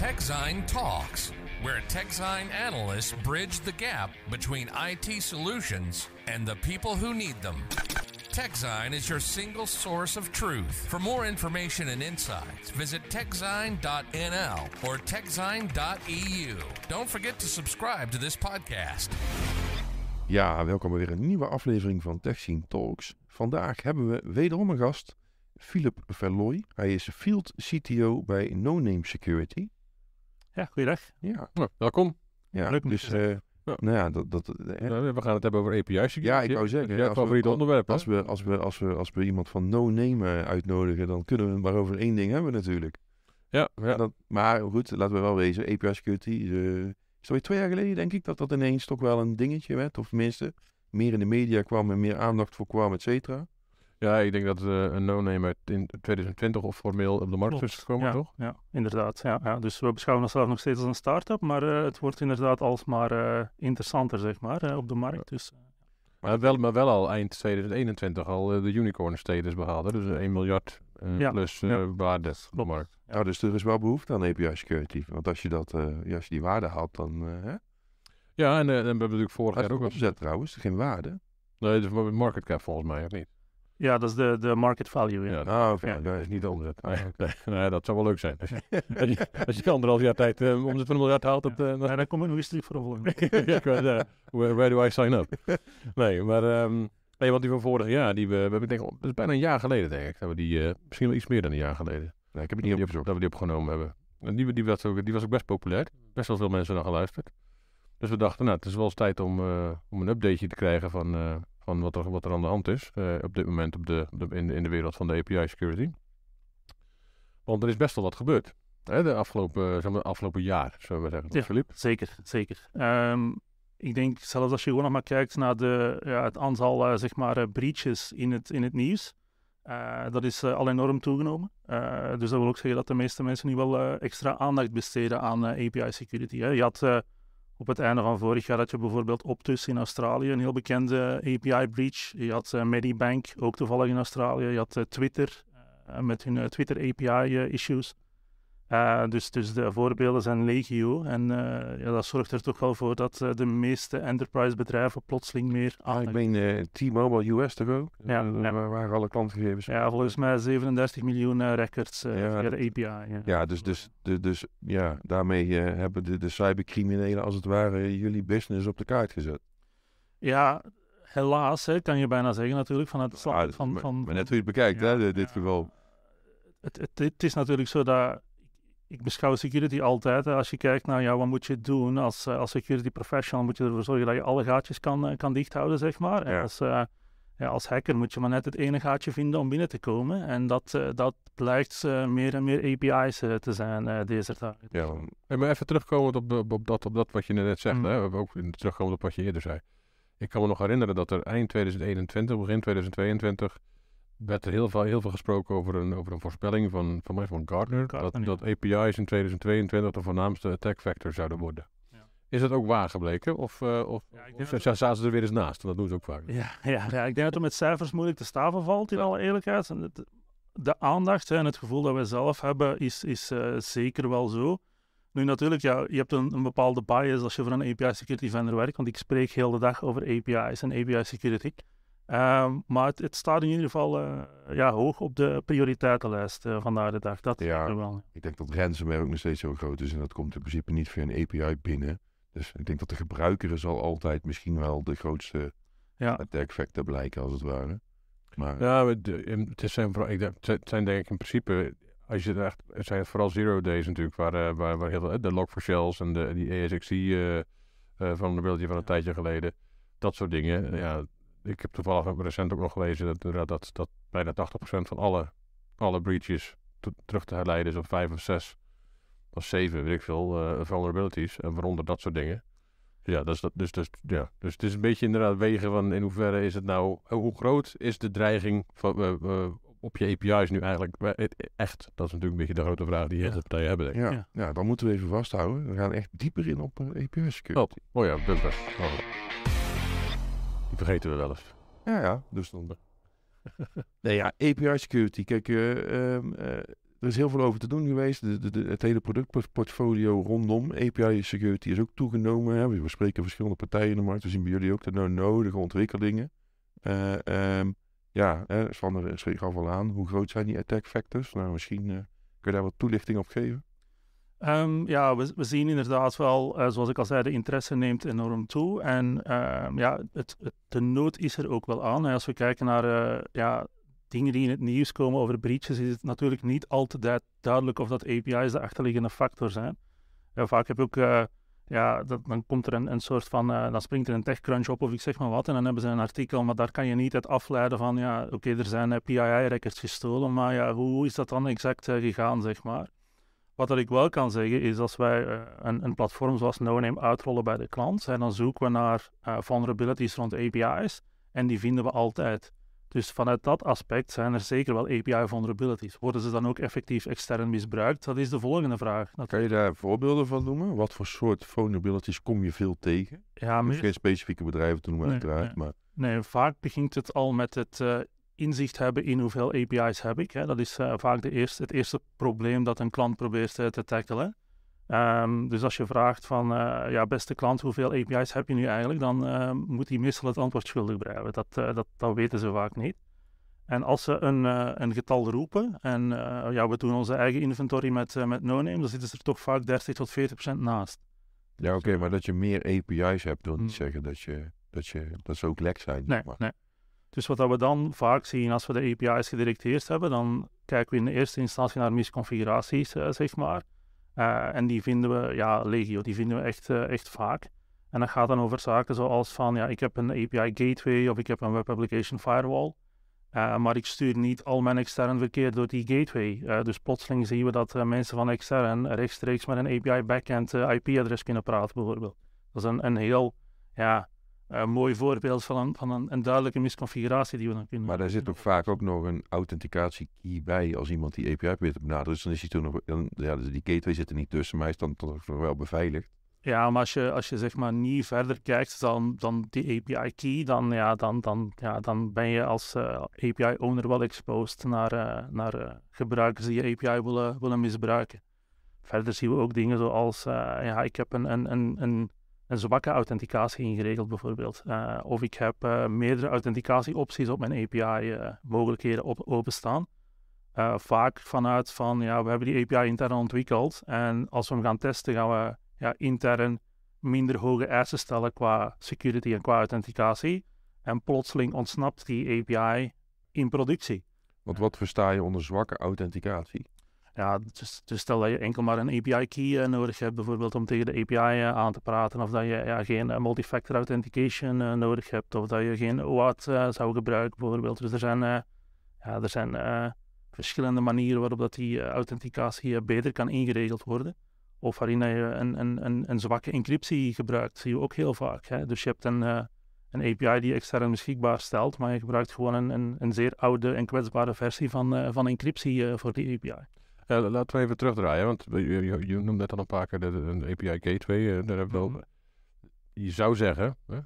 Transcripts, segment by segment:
TechZine Talks, where TechZine analysts bridge the gap between IT solutions and the people who need them. TechZine is your single source of truth. For more information and insights, visit techzine.nl or techzine.eu. Don't forget to subscribe to this podcast. Ja, welkom bij weer een nieuwe aflevering van TechZine Talks. Vandaag hebben we wederom een gast, Philip Verlooy. Hij is Field CTO bij No Name Security. Ja, goeiedag. Ja. Nou, welkom. Ja, Leuk dus, eh, Nou ja, dat, dat, eh, we gaan het hebben over API security Ja, ik wou zeggen. Jouw favoriete onderwerp. Als we, als, we, als, we, als we iemand van no-name eh, uitnodigen, dan kunnen we het maar over één ding hebben natuurlijk. Ja, Dat, maar goed, laten we wel wezen. API security uh, is alweer twee jaar geleden, denk ik, dat dat ineens toch wel een dingetje werd. Of tenminste, meer in de media kwam en meer aandacht voor kwam, et cetera. Ja, ik denk dat uh, een no-name in 2020 of formeel op de markt is gekomen, toch? Ja, inderdaad. Ja, ja, Dus we beschouwen dat zelf nog steeds als een start-up, maar eh, het wordt inderdaad alsmaar uh, interessanter, zeg maar, op de markt. Dus, maar, wel, maar wel al eind 2021 al de unicorn status behaald, dus 1 miljard plus waarde op de markt. Ja, dus er is wel behoefte aan API security, want als je, dat, als je die waarde haalt, dan... Ja, en, hebben we hebben natuurlijk vorig jaar ook... Opzet, trouwens, geen waarde. Nee, de market cap volgens mij, ook niet? Ja, dat is de, de market value. Ja. ja nou, ja. dat is niet de omzet. Nee, dat zou wel leuk zijn. Als je anderhalf jaar tijd uh, eh, omzet van miljard haalt, dat, eh, ja, dan kom ik nog eens terug voor Ik volgende. Eh, where, where do I sign up? Nee, maar ehm, nee, want die van vorig jaar, die we, we hebben denk dat is bijna een jaar geleden denk ik, dat we die, misschien wel iets meer dan een jaar geleden. Nee, ik heb het niet opgezocht dat we die opgenomen hebben. En die, die, was ook, die was ook best populair. Best wel veel mensen naar geluisterd. Dus we dachten, nou, het is wel eens tijd om, om een updateje te krijgen van van wat er, wat er aan de hand is eh, op dit moment op de, de, in, de, in de wereld van de API-security. Want er is best wel wat gebeurd hè, de afgelopen, eh, zeg maar, afgelopen jaar, zullen we zeggen. Ja, zeker, zeker. Ehm, ik denk zelfs als je gewoon nog maar kijkt naar de, ja, het aantal eh, zeg maar, breaches in het, in het nieuws. dat is al enorm toegenomen. dus dat wil ook zeggen dat de meeste mensen nu wel extra aandacht besteden aan API security. Hè. Je had op het einde van vorig jaar had je bijvoorbeeld Optus in Australië, een heel bekende eh, API breach. Je had eh, Medibank, ook toevallig in Australië. Je had eh, Twitter met hun Twitter API issues. Eh, dus, dus de voorbeelden zijn legio. En eh, ja, dat zorgt er toch wel voor dat eh, de meeste enterprise bedrijven plotseling meer. Ah, ik meen T-Mobile US toch ook? Ja, ja. Waar waren alle klantgegevens? Ja, volgens mij 37 miljoen records via de API. Ja, ja dus, dus, de, dus ja, daarmee hebben de, de cybercriminelen als het ware jullie business op de kaart gezet. Ja, helaas hè, kan je bijna zeggen natuurlijk vanuit het ah, van, van, Maar net hoe je het bekijkt, hè, dit geval. Het, het, het is natuurlijk zo dat ik beschouw security altijd. Als je kijkt naar ja, wat moet je doen als, eh, als security professional, moet je ervoor zorgen dat je alle gaatjes kan, eh, kan dichthouden zeg maar. En als, eh, ja, als hacker moet je maar net het ene gaatje vinden om binnen te komen. En dat, dat blijkt meer en meer API's te zijn deze dagen. Ja, en maar even terugkomend op, op, dat, op dat wat je net zegt, mm. we hè? ook terugkomen op wat je eerder zei. Ik kan me nog herinneren dat er eind 2021, begin 2022 werd er heel veel, heel veel gesproken over een, over een voorspelling van, van, van Gardner, dat, dat API's in 2022 de voornaamste attack factor zouden worden. Is dat ook waar gebleken? Of, uh, of, ja, zaten ze er weer eens naast? dat doen ze ook vaak. Ja, ja, ik denk dat het met cijfers moeilijk te staven valt, in alle eerlijkheid. de aandacht en het gevoel dat wij zelf hebben, is, is eh, zeker wel zo. Nu natuurlijk, ja, je hebt een, een, bepaalde bias als je voor een API security vendor werkt, want ik spreek heel de dag over API's en API security. Ehm, maar het, staat in ieder geval eh, ja, hoog op de prioriteitenlijst uh, vandaag de dag. Dat ja, wel. Ik denk dat ransomware ook nog steeds zo groot is en dat komt in principe niet via een API binnen. Dus ik denk dat de gebruiker zal altijd misschien wel de grootste ja. attack factor blijken, als het ware. Maar... Ja, het, zijn vooral, ik denk, het zijn denk ik in principe, als je het echt, het zijn vooral zero days natuurlijk, waar, eh, waar, waar heel, de, de log for shells en de, die ESXi uh, van de van een tijdje geleden, dat soort dingen. Ja, ik heb toevallig ook recent ook nog gelezen dat, dat, dat bijna 80% van alle, alle breaches terug te herleiden is op 5 of 6 of 7, weet ik veel, eh, vulnerabilities. En waaronder dat soort dingen. Ja, dus, dat, dus, dus, ja. dus het is een beetje inderdaad wegen van in hoeverre is het nou, eh, hoe groot is de dreiging van, eh, op je API's nu eigenlijk echt? Dat is natuurlijk een beetje de grote vraag die je hele partijen hebben. Denk ik. Ja. ja, dan moeten we even vasthouden. We gaan echt dieper in op API security. Oh, oh ja, bumper. Die vergeten we wel eens. Ja, ja, dus dan. nee, ja, API security. Kijk, eh, ehm, eh, er is heel veel over te doen geweest. De, de, het hele productportfolio rondom API security is ook toegenomen. Hè. We bespreken verschillende partijen in de markt. We zien bij jullie ook de nodige ontwikkelingen. Eh, ehm, ja, Sander schreef al aan. Hoe groot zijn die attack factors? Nou, misschien kun je daar wat toelichting op geven. Ehm, ja, we, zien inderdaad wel, eh, zoals ik al zei, de interesse neemt enorm toe. En ehm, ja, het, de nood is er ook wel aan. als we kijken naar eh, ja, dingen die in het nieuws komen over breaches, is het natuurlijk niet altijd duidelijk of dat API's de achterliggende factor zijn. Ja, vaak heb ik ook, eh, ja, dat, dan komt er een, een soort van, dan springt er een techcrunch op of ik zeg maar wat. En dan hebben ze een artikel, maar daar kan je niet uit afleiden van, ja, oké, er zijn PII-records gestolen, maar ja, hoe, hoe is dat dan exact gegaan, zeg maar. Wat dat ik wel kan zeggen is als wij eh, een, een, platform zoals NoName uitrollen bij de klant, en dan zoeken we naar eh, vulnerabilities rond API's en die vinden we altijd. Dus vanuit dat aspect zijn er zeker wel API vulnerabilities. Worden ze dan ook effectief extern misbruikt? Dat is de volgende vraag. Kan je daar voorbeelden van noemen? Wat voor soort vulnerabilities kom je veel tegen? Ja, misschien Geen specifieke bedrijven te noemen nee, uiteraard, nee. maar... Nee, vaak begint het al met het eh, inzicht hebben in hoeveel API's heb ik. Hè. Dat is eh, vaak de eerste, het eerste probleem dat een klant probeert eh, te tackelen. Ehm, dus als je vraagt van, eh, ja, beste klant, hoeveel API's heb je nu eigenlijk? Dan moet hij meestal het antwoord schuldig blijven. Dat, dat, dat weten ze vaak niet. En als ze een, een getal roepen en ja, we doen onze eigen inventory met, met no-name, dan zitten ze er toch vaak 30 tot 40 procent naast. Ja, oké, maar dat je meer API's hebt, wil niet mm. zeggen dat, je, dat, je, dat ze ook lek zijn. Nee, nee. Dus wat we dan vaak zien als we de API's gedirecteerd hebben, dan kijken we in de eerste instantie naar misconfiguraties, eh, zeg maar. Eh, en die vinden we, ja, legio, die vinden we echt, eh, echt vaak. En dat gaat dan over zaken zoals van, ja, ik heb een API gateway of ik heb een web application firewall. maar ik stuur niet al mijn extern verkeer door die gateway. dus plotseling zien we dat mensen van extern rechtstreeks met een API backend IP-adres kunnen praten, bijvoorbeeld. Dat is een, een heel, ja, een eh, mooi voorbeeld van, een, van een, een, duidelijke misconfiguratie die we dan kunnen. Maar daar zit ook vaak ook nog een authenticatie key bij. Als iemand die API probeert te benaderen, dus dan is hij toen nog. Dan, ja, dus die gateway zit er niet tussen, maar hij is dan toch nog wel beveiligd. Ja, maar als je, als je zeg maar niet verder kijkt dan, dan die API key, dan, ja, dan, dan, ja, dan ben je als eh, API owner wel exposed naar, eh, naar gebruikers die je API willen, willen misbruiken. Verder zien we ook dingen zoals, ja, ik heb een, een, een, een een zwakke authenticatie ingeregeld bijvoorbeeld. Eh, of ik heb uh, meerdere authenticatieopties op mijn API-mogelijkheden eh, op, openstaan. vaak vanuit van, ja, we hebben die API intern ontwikkeld en als we hem gaan testen gaan we ja, intern minder hoge eisen stellen qua security en qua authenticatie. En plotseling ontsnapt die API in productie. Want wat versta je onder zwakke authenticatie? Ja, dus, dus, stel dat je enkel maar een API-key eh, nodig hebt, bijvoorbeeld om tegen de API eh, aan te praten, of dat je ja, geen eh, multifactor authentication nodig hebt, of dat je geen OAuth zou gebruiken, bijvoorbeeld. Dus er zijn, ja, er zijn verschillende manieren waarop dat die authenticatie beter kan ingeregeld worden. Of waarin je een, een, een, een zwakke encryptie gebruikt, zie je ook heel vaak. Hè? Dus je hebt een, een API die extern beschikbaar stelt, maar je gebruikt gewoon een, een, een zeer oude en kwetsbare versie van, van encryptie voor die API. Ja, laten we even terugdraaien, want je, noemde net al een paar keer de, de, API Gateway. Daar hebben we wel, mhm. je zou zeggen hè,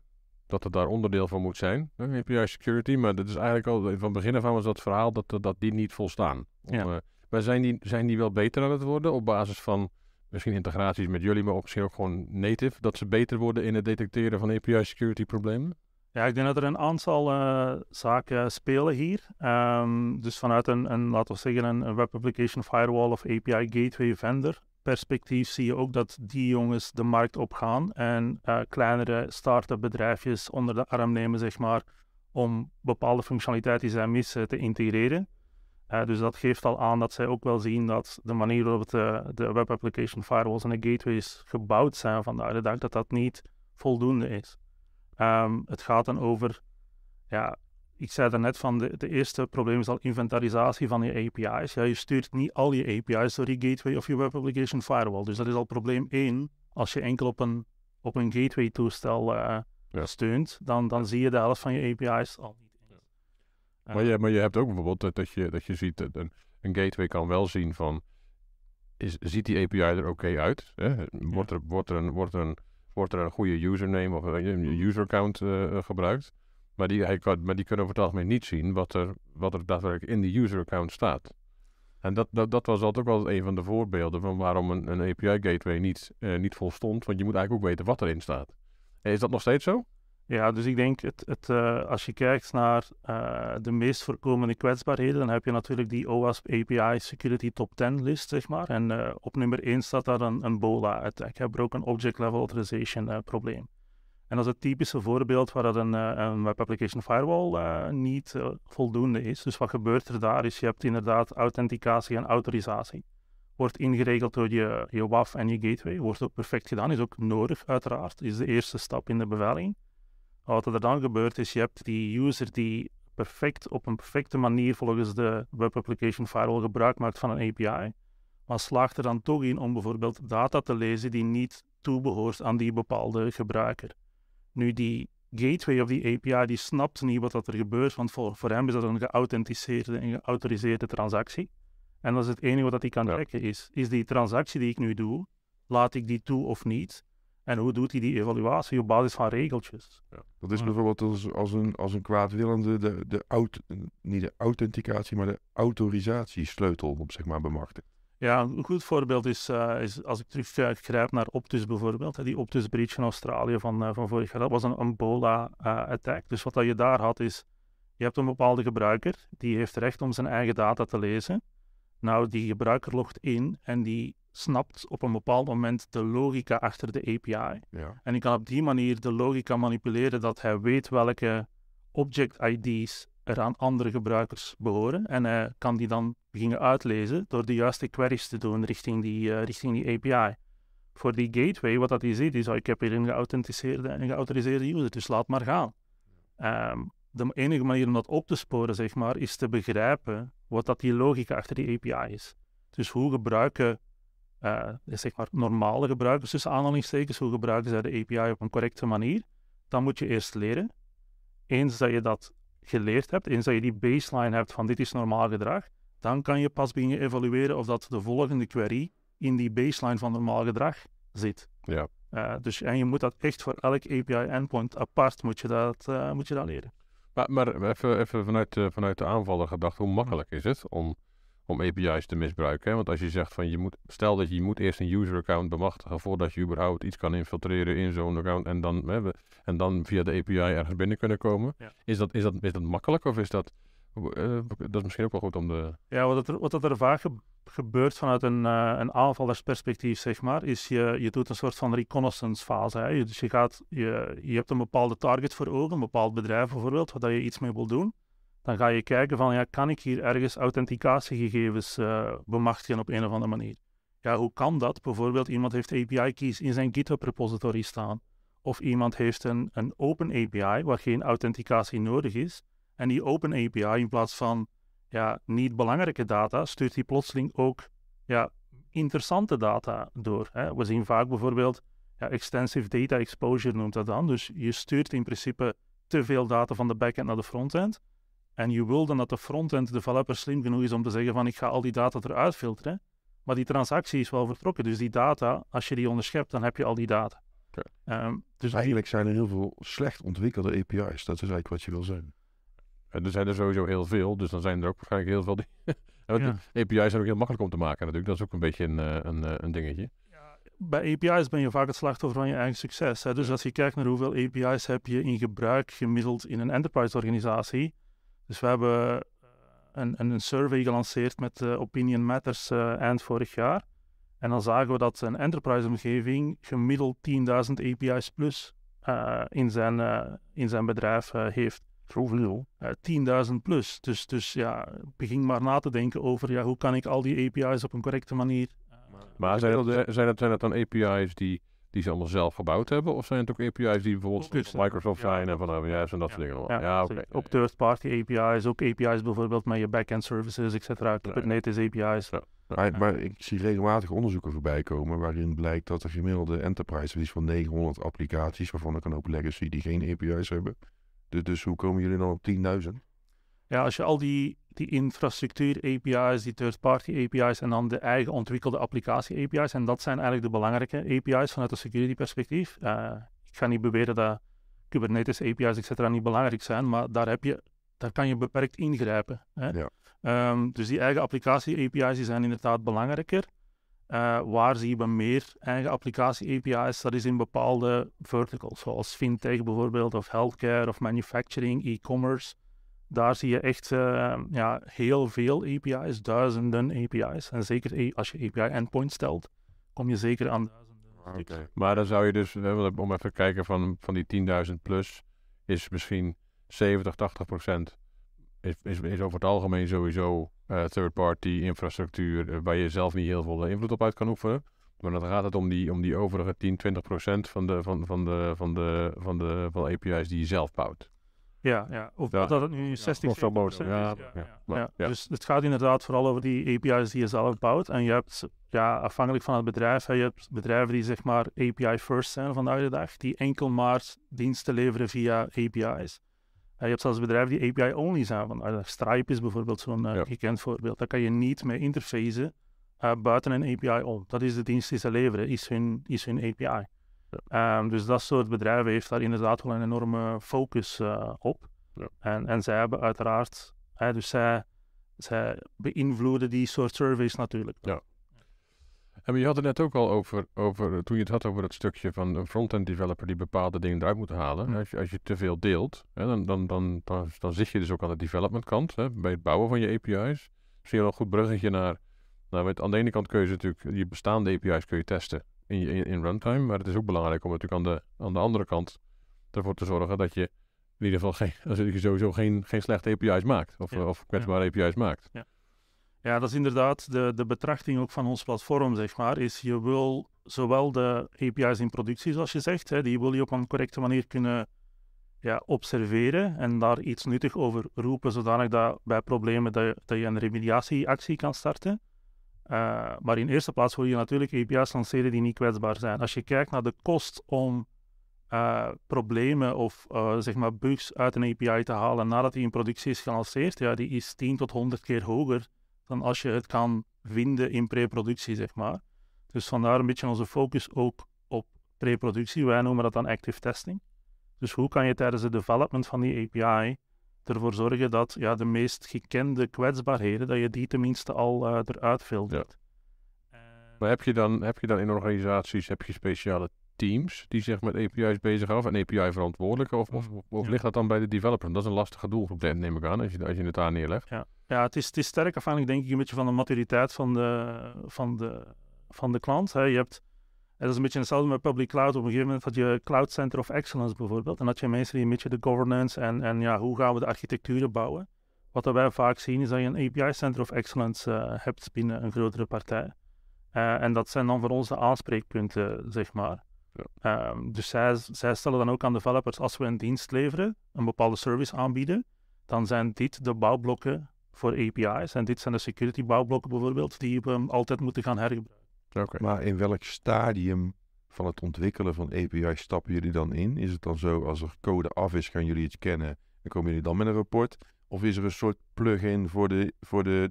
dat het daar onderdeel van moet zijn, hè, API Security, maar dat is eigenlijk al van begin af aan was dat verhaal dat, eh, dat die niet volstaan. Eh, maar zijn die, zijn die wel beter aan het worden op basis van misschien integraties met jullie, maar op misschien ook gewoon native, dat ze beter worden in het detecteren van API Security problemen? Ja, ik denk dat er een aantal eh, zaken spelen hier. Ehm, dus vanuit een, een, laten we zeggen, een, web application firewall of API gateway vendor perspectief zie je ook dat die jongens de markt opgaan en eh, kleinere start-up bedrijfjes onder de arm nemen, zeg maar, om bepaalde functionaliteit die zij missen te integreren. Eh, dus dat geeft al aan dat zij ook wel zien dat de manier waarop de, de web application firewalls en de gateways gebouwd zijn vandaag de dag, dat dat niet voldoende is. Ehm, het gaat dan over, ja, ik zei daarnet van, de, de eerste probleem is al inventarisatie van je API's. Ja, je stuurt niet al je API's door je gateway of je web application firewall. Dus dat is al probleem één. Als je enkel op een, op een gateway toestel eh, steunt, dan, dan zie je de helft van je API's al niet. Uh, maar, je, maar je hebt ook bijvoorbeeld dat, dat je, dat je ziet, dat een, gateway kan wel zien van, is, ziet die API er oké uit? Hè? Wordt, er, wordt, er een, wordt er een wordt er een goede username of een user-account eh, eh, gebruikt. Maar die, hij kan, maar die kunnen over het algemeen niet zien wat er, wat er daadwerkelijk in die user-account staat. En dat, dat, dat was altijd ook wel een van de voorbeelden van waarom een, een API-gateway niet, eh, niet volstond. Want je moet eigenlijk ook weten wat erin staat. Is dat nog steeds zo? Ja, dus ik denk, het, het, eh, als je kijkt naar eh, de meest voorkomende kwetsbaarheden, dan heb je natuurlijk die OWASP API Security Top 10 list, zeg maar. En eh, op nummer 1 staat daar een, een BOLA-attack, Broken Object Level Authorization probleem. En dat is het typische voorbeeld waar dat een, een Web Application Firewall niet voldoende is. Dus wat gebeurt er daar is, je hebt inderdaad authenticatie en autorisatie. Wordt ingeregeld door je, WAF en je gateway, wordt ook perfect gedaan, is ook nodig uiteraard, is de eerste stap in de beveiliging wat er dan gebeurt is, je hebt die user die perfect op een perfecte manier volgens de Web Application Firewall gebruik maakt van een API, maar slaagt er dan toch in om bijvoorbeeld data te lezen die niet toebehoort aan die bepaalde gebruiker. Nu, die gateway of die API, die snapt niet wat er gebeurt, want voor, voor hem is dat een geauthenticeerde en geautoriseerde transactie. En dat is het enige wat hij kan checken, is, is die transactie die ik nu doe, laat ik die toe of niet? En hoe doet hij die evaluatie op basis van regeltjes? Ja. Dat is bijvoorbeeld als, een, als een kwaadwillende de, de aut, niet de authenticatie, maar de autorisatiesleutel op zeg maar bemachtigt. Ja, een goed voorbeeld is, eh, is als ik teruggrijp naar Optus bijvoorbeeld, die Optus breach in Australië van, eh, van vorig jaar, dat was een Ebola-attack. Eh, dus wat dat je daar had is, je hebt een bepaalde gebruiker, die heeft recht om zijn eigen data te lezen. Nou, die gebruiker logt in en die snapt op een bepaald moment de logica achter de API. En ik kan op die manier de logica manipuleren dat hij weet welke object ID's er aan andere gebruikers behoren. En hij kan die dan beginnen uitlezen door de juiste queries te doen richting die, eh, richting die API. Voor die gateway, wat dat hij ziet, is: oh, ik heb hier een geauthenticeerde en geautoriseerde user, dus laat maar gaan. Ehm, de enige manier om dat op te sporen, zeg maar, is te begrijpen wat dat die logica achter die API is. Dus hoe gebruiken uh, zeg maar normale gebruikers, dus tussen aanhalingstekens, hoe gebruiken zij de API op een correcte manier, dan moet je eerst leren. Eens dat je dat geleerd hebt, eens dat je die baseline hebt van dit is normaal gedrag, dan kan je pas beginnen evalueren of dat de volgende query in die baseline van normaal gedrag zit. Ja. Eh, dus, en je moet dat echt voor elk API-endpoint apart moet je dat, eh, moet je dat leren. Maar, maar even, even vanuit, vanuit de aanvaller gedacht, hoe makkelijk is het om om API's te misbruiken. Hè? Want als je zegt van je moet, stel dat je, moet eerst een user account bemachtigen voordat je überhaupt iets kan infiltreren in zo'n account en dan, hè, en dan via de API ergens binnen kunnen komen. Is, dat, is, dat, is dat makkelijk of is dat, eh, dat is misschien ook wel goed om de... Ja, wat, het, wat er vaak gebeurt vanuit een, uh, een aanvallersperspectief, zeg maar, is je, je doet een soort van reconnaissance fase. Hè? Dus je, gaat, je, je hebt een bepaalde target voor ogen, een bepaald bedrijf bijvoorbeeld, waar je iets mee wil doen dan ga je kijken van, ja, kan ik hier ergens authenticatiegegevens uh, bemachtigen op een of andere manier? Ja, hoe kan dat? Bijvoorbeeld iemand heeft API-keys in zijn GitHub-repository staan. Of iemand heeft een, een open API waar geen authenticatie nodig is. En die open API, in plaats van ja, niet belangrijke data, stuurt die plotseling ook ja, interessante data door. Hè? We zien vaak bijvoorbeeld ja, extensive data exposure noemt dat dan. Dus je stuurt in principe te veel data van de backend naar de frontend. En je wil dan dat de frontend developer slim genoeg is om te zeggen van ik ga al die data eruit filteren. Maar die transactie is wel vertrokken. Dus die data, als je die onderschept, dan heb je al die data. Ehm, dus eigenlijk zijn er heel veel slecht ontwikkelde API's. Dat is eigenlijk wat je wil zijn. En er zijn er sowieso heel veel, dus dan zijn er ook waarschijnlijk heel veel die... API's zijn ook heel makkelijk om te maken natuurlijk. Dat is ook een beetje een, eh, een, eh, een dingetje. bij API's ben je vaak het slachtoffer van je eigen succes. Hè? Dus als je kijkt naar hoeveel API's heb je in gebruik gemiddeld in een enterprise organisatie dus we hebben eh, een, een survey gelanceerd met eh, Opinion Matters eh, eind vorig jaar. En dan zagen we dat een enterprise-omgeving gemiddeld 10.000 API's plus in, zijn, in zijn bedrijf heeft. Zoveel. 10.000 plus. Dus, dus ja, begin maar na te denken over ja, hoe kan ik al die API's op een correcte manier. Maar zijn dat, zijn, dat, zijn dat dan API's die die ze allemaal zelf gebouwd hebben? Of zijn het ook API's die bijvoorbeeld van Microsoft zijn en van AWS en dat soort dingen? Ja, ja oké. Ook third-party API's, ook API's bijvoorbeeld met je backend services, etc. Kubernetes API's. Maar, ik zie regelmatig onderzoeken voorbij komen waarin blijkt dat de gemiddelde enterprise is van 900 applicaties, waarvan ik een hoop legacy die geen API's hebben. dus hoe komen jullie dan op 10.000? Ja, als je al die die infrastructuur-API's, die third-party API's en dan de eigen ontwikkelde applicatie-API's. En dat zijn eigenlijk de belangrijke API's vanuit een security-perspectief. Eh, ik ga niet beweren dat Kubernetes, API's, etc. niet belangrijk zijn, maar daar, heb je, daar kan je beperkt ingrijpen. Hè? Ja. Ehm, dus die eigen applicatie-API's zijn inderdaad belangrijker. Uh, waar zien we meer eigen applicatie-API's? Dat is in bepaalde verticals, zoals fintech bijvoorbeeld, of healthcare, of manufacturing, e-commerce daar zie je echt ehm, ja, heel veel API's, duizenden API's. En zeker als je api endpoint stelt, kom je zeker aan duizenden. Ah, maar dan zou je dus, om even te kijken van, van die 10.000 plus, is misschien 70, 80 procent is, is, is, over het algemeen sowieso eh, third-party infrastructuur eh, waar je zelf niet heel veel eh, invloed op uit kan oefenen. Maar dan gaat het om die, om die overige 10, 20 procent van de, van, van, de, van, de, van, de, van de API's die je zelf bouwt. Ja, ja. of dat het nu 60 of zo dus, ja, ja, Dus het gaat inderdaad vooral over die API's die je zelf bouwt. En je hebt, ja, afhankelijk van het bedrijf, je hebt bedrijven die zeg maar API-first zijn vandaag de dag, die enkel maar diensten leveren via API's. En je hebt zelfs bedrijven die API-only zijn. van Stripe is bijvoorbeeld zo'n eh, gekend voorbeeld. Daar kan je niet mee interfacen eh, buiten een API om. Dat is de dienst die ze leveren, is hun, is hun API. Ehm, dus dat soort bedrijven heeft daar inderdaad wel een enorme focus eh, op. Ja. En, en zij hebben uiteraard, hè, dus zij, zij beïnvloeden die soort surveys natuurlijk. Ja. En je had het net ook al over, over, toen je het had over dat stukje van een frontend developer die bepaalde dingen eruit moet halen. Als je, als je te veel deelt, hè, dan, dan, dan, dan, dan zit je dus ook aan de development kant, hè, bij het bouwen van je API's. Zie je wel een goed bruggetje naar, nou, met, aan de ene kant kun je natuurlijk je bestaande API's kun je testen in, in, runtime. Maar het is ook belangrijk om natuurlijk aan de, aan de andere kant ervoor te zorgen dat je in ieder geval geen, je sowieso geen, geen slechte API's maakt. Of, of kwetsbare API's maakt. Ja. ja, dat is inderdaad de, de betrachting ook van ons platform, zeg maar. Is je wil zowel de API's in productie, zoals je zegt, hè, die wil je op een correcte manier kunnen ja, observeren en daar iets nuttig over roepen, zodanig dat bij problemen dat je, dat je een remediatieactie kan starten. Eh, maar in eerste plaats wil je natuurlijk API's lanceren die niet kwetsbaar zijn. Als je kijkt naar de kost om eh, problemen of eh, zeg maar bugs uit een API te halen nadat die in productie is gelanceerd, ja, die is 10 tot 100 keer hoger dan als je het kan vinden in pre-productie, zeg maar. Dus vandaar een beetje onze focus ook op pre-productie. Wij noemen dat dan active testing. Dus hoe kan je tijdens het development van die API ervoor zorgen dat ja, de meest gekende kwetsbaarheden, dat je die tenminste al eh, eruit filtert. Ja. Maar heb je, dan, heb je dan in organisaties heb je speciale teams die zich met API's bezighouden en API-verantwoordelijken? Of, of, ligt dat dan bij de developer? Dat is een lastige doelgroep, neem ik aan, als je, als je het daar neerlegt. Ja, ja het, is, het is sterk afhankelijk, denk ik, een beetje van de maturiteit van de, van de, van de klant. Hè. Je hebt dat is een beetje hetzelfde met public cloud. Op een gegeven moment had je Cloud Center of Excellence bijvoorbeeld. En dat je mensen die een beetje de governance en, en ja, hoe gaan we de architectuur bouwen. Wat wij vaak zien is dat je een API Center of Excellence eh, hebt binnen een grotere partij. Eh, en dat zijn dan voor ons de aanspreekpunten, zeg maar. Ja. Ehm, dus zij, zij stellen dan ook aan developers, als we een dienst leveren, een bepaalde service aanbieden, dan zijn dit de bouwblokken voor API's. En dit zijn de security bouwblokken bijvoorbeeld, die we altijd moeten gaan hergebruiken. Maar in welk stadium van het ontwikkelen van API stappen jullie dan in? Is het dan zo, als er code af is, gaan jullie iets kennen en komen jullie dan met een rapport? Of is er een soort plugin voor de, voor de,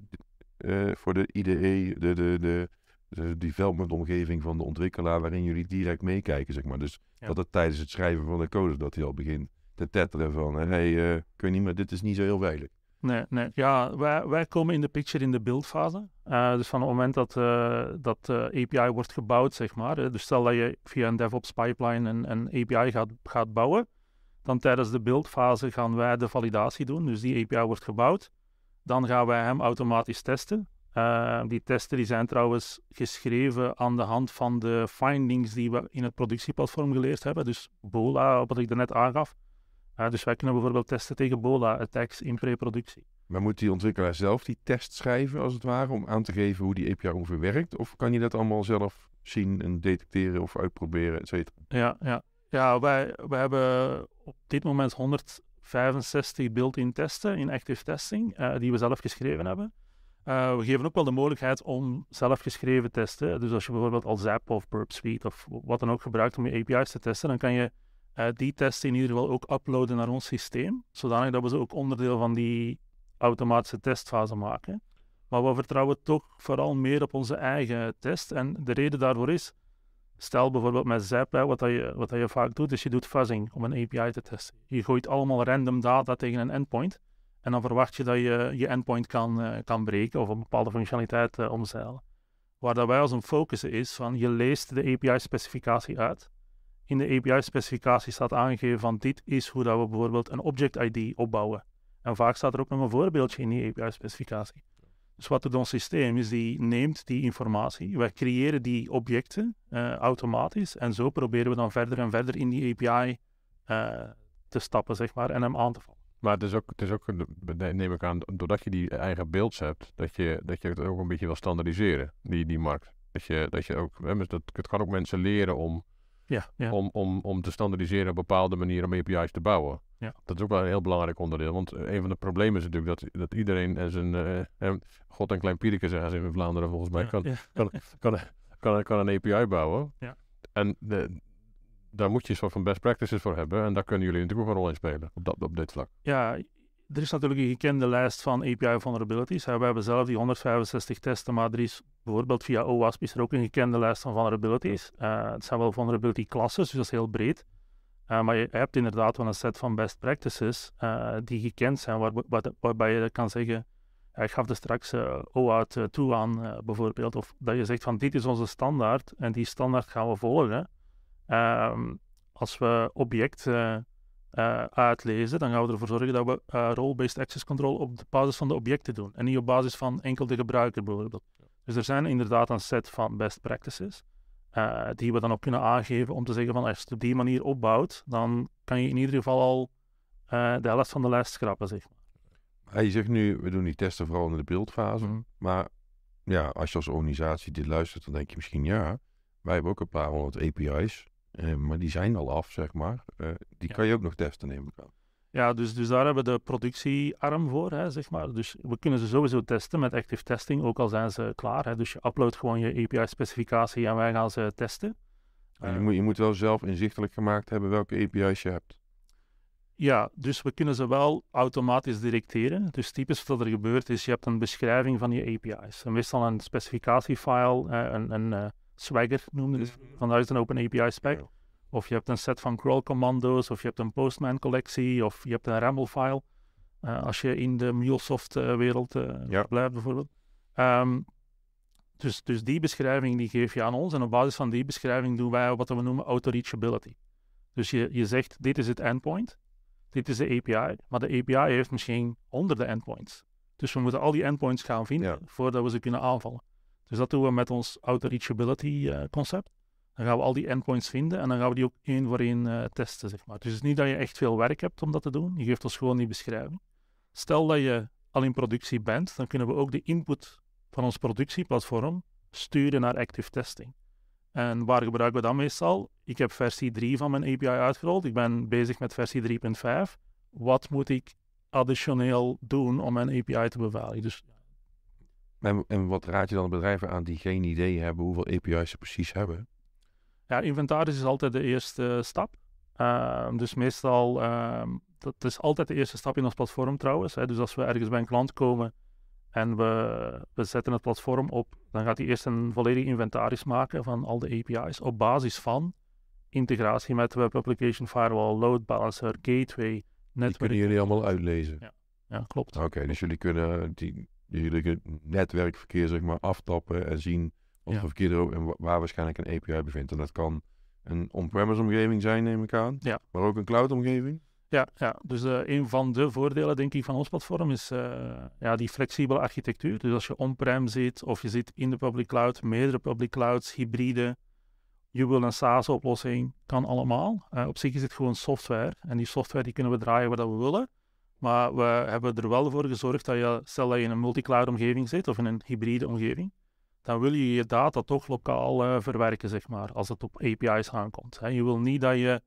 eh, voor de IDE, de, de, de, de development-omgeving van de ontwikkelaar, waarin jullie direct meekijken, zeg maar. Dus dat het tijdens het schrijven van de code dat hij al begint te tetteren van, hé, hey, eh, kun je niet meer, dit is niet zo heel veilig. Nee, nee. Ja, wij, wij komen in de picture in de buildfase. Uh, eh, dus van het moment dat, uh, dat eh, API wordt gebouwd, zeg maar. dus stel dat je via een DevOps pipeline een, een API gaat, gaat bouwen. Dan tijdens de buildfase gaan wij de validatie doen. Dus die API wordt gebouwd. Dan gaan wij hem automatisch testen. die testen die zijn trouwens geschreven aan de hand van de findings die we in het productieplatform geleerd hebben. Dus BOLA, wat ik daarnet aangaf dus wij kunnen bijvoorbeeld testen tegen Bola, attacks in preproductie. Maar moet die ontwikkelaar zelf die test schrijven, als het ware, om aan te geven hoe die API ongeveer werkt? Of kan je dat allemaal zelf zien en detecteren of uitproberen, et cetera? Ja, ja. ja wij, wij hebben op dit moment 165 built-in testen in active testing, eh, die we zelf geschreven hebben. Eh, we geven ook wel de mogelijkheid om zelf geschreven testen. Dus als je bijvoorbeeld al Zap of Burp Suite of wat dan ook gebruikt om je API's te testen, dan kan je eh, die testen in ieder geval ook uploaden naar ons systeem, zodanig dat we ze ook onderdeel van die automatische testfase maken. Maar we vertrouwen toch vooral meer op onze eigen test. En de reden daarvoor is, stel bijvoorbeeld met Zap, wat, dat je, wat dat je vaak doet, is je doet fuzzing om een API te testen. Je gooit allemaal random data tegen een endpoint. En dan verwacht je dat je je endpoint kan, eh, kan breken of een bepaalde functionaliteit eh, omzeilen. Waar dat wij als een focus is van je leest de API-specificatie uit in de API-specificatie staat aangegeven van dit is hoe dat we bijvoorbeeld een object ID opbouwen. En vaak staat er ook nog een voorbeeldje in die API-specificatie. Dus wat doet ons systeem is, die neemt die informatie, wij creëren die objecten eh, automatisch en zo proberen we dan verder en verder in die API eh, te stappen, zeg maar, en hem aan te vallen. Maar het is ook, het is ook, neem ik aan, doordat je die eigen beelds hebt, dat je, dat je het ook een beetje wil standaardiseren, die, die markt. Dat je, dat je ook, dus het kan ook mensen leren om om, om, om te standaardiseren op bepaalde manieren om API's te bouwen. Ja. Dat is ook wel een heel belangrijk onderdeel. Want eh, een van de problemen is natuurlijk dat, dat iedereen en zijn eh, eh, god en klein piedeke zeggen ze in Vlaanderen volgens mij, kan, Kan, kan, kan, een API bouwen. Ja. En de, daar moet je een soort van best practices voor hebben. En daar kunnen jullie natuurlijk ook een rol in spelen op, dat, op dit vlak. Ja, er is natuurlijk een gekende lijst van API vulnerabilities. We hebben zelf die 165 testen, maar er is bijvoorbeeld via OWASP is er ook een gekende lijst van vulnerabilities. Eh, het zijn wel vulnerability classes, dus dat is heel breed. Eh, maar je hebt inderdaad wel een set van best practices eh, die gekend zijn, waar, waarbij je kan zeggen, ik gaf er straks OAuth toe aan bijvoorbeeld, of dat je zegt van dit is onze standaard en die standaard gaan we volgen. Ehm, als we objecten uh, uitlezen, dan gaan we ervoor zorgen dat we eh, role-based access control op de basis van de objecten doen en niet op basis van enkel de gebruiker bijvoorbeeld. Dus er zijn inderdaad een set van best practices eh, die we dan op kunnen aangeven om te zeggen van als je het op die manier opbouwt, dan kan je in ieder geval al de helft van de lijst schrappen, zeg maar. je zegt nu, we doen die testen vooral in de beeldfase, mhm. maar ja, als je als organisatie dit luistert, dan denk je misschien ja, wij hebben ook een paar honderd API's eh, maar die zijn al af, zeg maar. Eh, die kan je ook nog testen, neem ik aan. Ja, dus, dus daar hebben we de productiearm voor, hè, zeg maar. Dus we kunnen ze sowieso testen met active testing, ook al zijn ze klaar. Hè. Dus je uploadt gewoon je API-specificatie en wij gaan ze testen. je, eh, moet, je moet wel zelf inzichtelijk gemaakt hebben welke API's je hebt. Ja, dus we kunnen ze wel automatisch directeren. Dus typisch wat er gebeurt is, je hebt een beschrijving van je API's. En meestal een specificatiefile, een, een, Swagger noemde het, mhm. vanuit een Open API spec. Of je hebt een set van crawl commando's, of je hebt een Postman collectie, of je hebt een RAML file. Eh, als je in de MuleSoft eh, wereld eh, blijft bijvoorbeeld. Ehm, dus, dus die beschrijving die geef je aan ons en op basis van die beschrijving doen wij wat we noemen auto-reachability. Dus je, je zegt, dit is het endpoint, dit is de API, maar de API heeft misschien honderden endpoints. Dus we moeten al die endpoints gaan vinden voordat we ze kunnen aanvallen. Dus dat doen we met ons auto-reachability eh, concept. Dan gaan we al die endpoints vinden en dan gaan we die ook één voor één eh, testen, zeg maar. Dus het is niet dat je echt veel werk hebt om dat te doen. Je geeft ons gewoon die beschrijving. Stel dat je al in productie bent, dan kunnen we ook de input van ons productieplatform sturen naar active testing. En waar gebruiken we dan meestal? Ik heb versie 3 van mijn API uitgerold. Ik ben bezig met versie 3.5. Wat moet ik additioneel doen om mijn API te beveiligen? Dus en, en wat raad je dan bedrijven aan die geen idee hebben hoeveel API's ze precies hebben? Ja, inventaris is altijd de eerste stap. Ehm, dus meestal, ehm, dat is altijd de eerste stap in ons platform trouwens. Hè. Dus als we ergens bij een klant komen en we, we zetten het platform op, dan gaat hij eerst een volledig inventaris maken van al de API's op basis van integratie met Web Application Firewall, Load Balancer, Gateway, netwerk. Die kunnen jullie allemaal uitlezen? Ja, ja klopt. Oké, dus jullie kunnen die jullie netwerkverkeer zeg maar, aftappen en zien wat voor verkeer er en waar waarschijnlijk een API e bevindt. En dat kan een on-premise omgeving zijn, neem ik aan, ja. maar ook een cloud omgeving. Ja, ja, dus eh, een van de voordelen, denk ik, van ons platform is eh, ja, die flexibele architectuur. Dus als je on-prem zit of je zit in de public cloud, meerdere public clouds, hybride, je wil een SaaS-oplossing, kan allemaal. Eh, op zich is het gewoon software en die software die kunnen we draaien waar we willen. Maar we hebben er wel voor gezorgd dat je, stel dat je in een multi-cloud omgeving zit of in een hybride omgeving, dan wil je je data toch lokaal eh, verwerken, zeg maar, als het op API's aankomt. Hè. Je wil niet dat je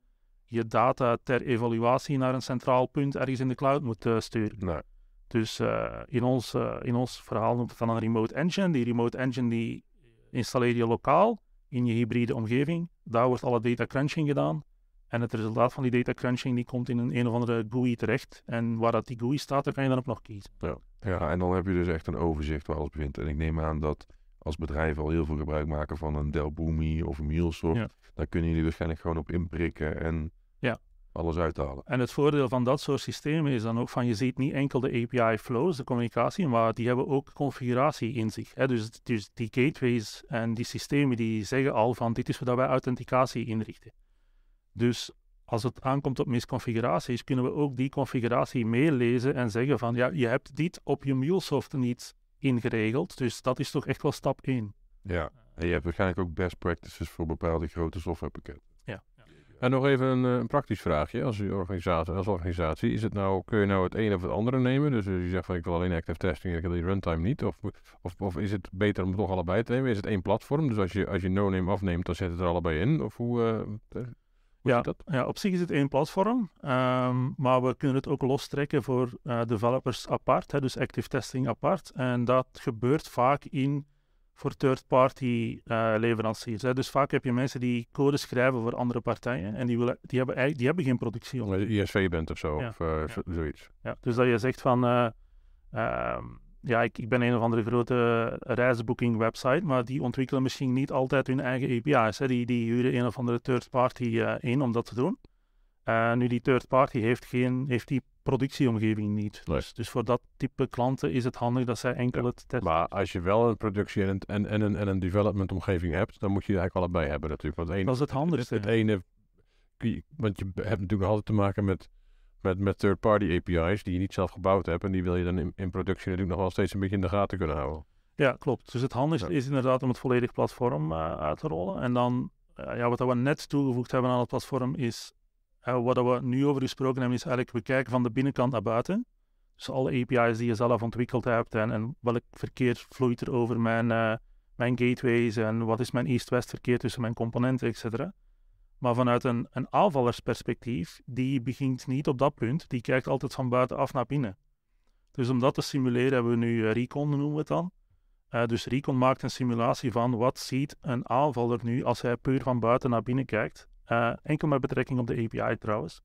je data ter evaluatie naar een centraal punt ergens in de cloud moet eh, sturen. Nee. Dus eh, in, ons, in ons verhaal noemt het dan een remote engine. Die remote engine die installeer je lokaal in je hybride omgeving. Daar wordt alle data crunching gedaan. En het resultaat van die data crunching die komt in een, een of andere GUI terecht. En waar dat die GUI staat, daar kan je dan op nog kiezen. Ja. ja, en dan heb je dus echt een overzicht waar alles begint. En ik neem aan dat als bedrijven al heel veel gebruik maken van een Boomi of een MuleSoft, ja. daar kunnen jullie waarschijnlijk gewoon op inprikken en ja. alles uithalen. En het voordeel van dat soort systemen is dan ook van je ziet niet enkel de API flows, de communicatie, maar die hebben ook configuratie in zich. Hè? Dus, dus die gateways en die systemen die zeggen al van dit is wat wij authenticatie inrichten. Dus als het aankomt op misconfiguraties, kunnen we ook die configuratie meelezen en zeggen van ja, je hebt dit op je MuleSoft niet ingeregeld. Dus dat is toch echt wel stap 1. Ja, en je hebt waarschijnlijk ook best practices voor bepaalde grote softwarepakketten. Ja. En nog even een, eh, een praktisch vraagje als, organisatie, als organisatie. Is het nou, kun je nou het een of het andere nemen? Dus je zegt van ik wil alleen active testing en ik wil die runtime niet. Of, of, of is het beter om het toch allebei te nemen? Is het één platform? Dus als je, als je no-name afneemt, dan zet het er allebei in? Of hoe... Eh, ja, ja, op zich is het één platform, ehm, maar we kunnen het ook lostrekken voor eh, developers apart, hè, dus active testing apart. En dat gebeurt vaak in voor third-party eh, leveranciers. Hè. Dus vaak heb je mensen die code schrijven voor andere partijen en die, willen, die, hebben, die hebben geen productie. Omdat je ISV bent of zo, of eh, zoiets. Ja, dus dat je zegt van... Ehm, ja, ik, ik ben een of andere grote reisboeking website, maar die ontwikkelen misschien niet altijd hun eigen API's. Hè. Die, die huren een of andere third party eh, in om dat te doen. Uh, nu, die third party heeft, geen, heeft die productieomgeving niet. Dus, dus, voor dat type klanten is het handig dat zij enkel het testen. Maar als je wel een productie en een, en, een, en een development omgeving hebt, dan moet je eigenlijk allebei hebben natuurlijk. Want één dat is het handigste. het ene, want je hebt natuurlijk altijd te maken met met, met third-party API's die je niet zelf gebouwd hebt. En die wil je dan in, in productie natuurlijk nog wel steeds een beetje in de gaten kunnen houden. Ja, klopt. Dus het handigste is inderdaad om het volledig platform eh, uit te rollen. En dan, eh, ja, wat we net toegevoegd hebben aan het platform is, uh, wat we nu over gesproken hebben, is eigenlijk we kijken van de binnenkant naar buiten. Dus alle API's die je zelf ontwikkeld hebt en, en welk verkeer vloeit er over mijn, mijn gateways en wat is mijn east-west verkeer tussen mijn componenten, et cetera. Maar vanuit een, een aanvallersperspectief, die begint niet op dat punt. Die kijkt altijd van buitenaf naar binnen. Dus om dat te simuleren hebben we nu eh, Recon, noemen we het dan. Eh, dus Recon maakt een simulatie van wat ziet een aanvaller nu als hij puur van buiten naar binnen kijkt. Eh, enkel met betrekking op de API trouwens.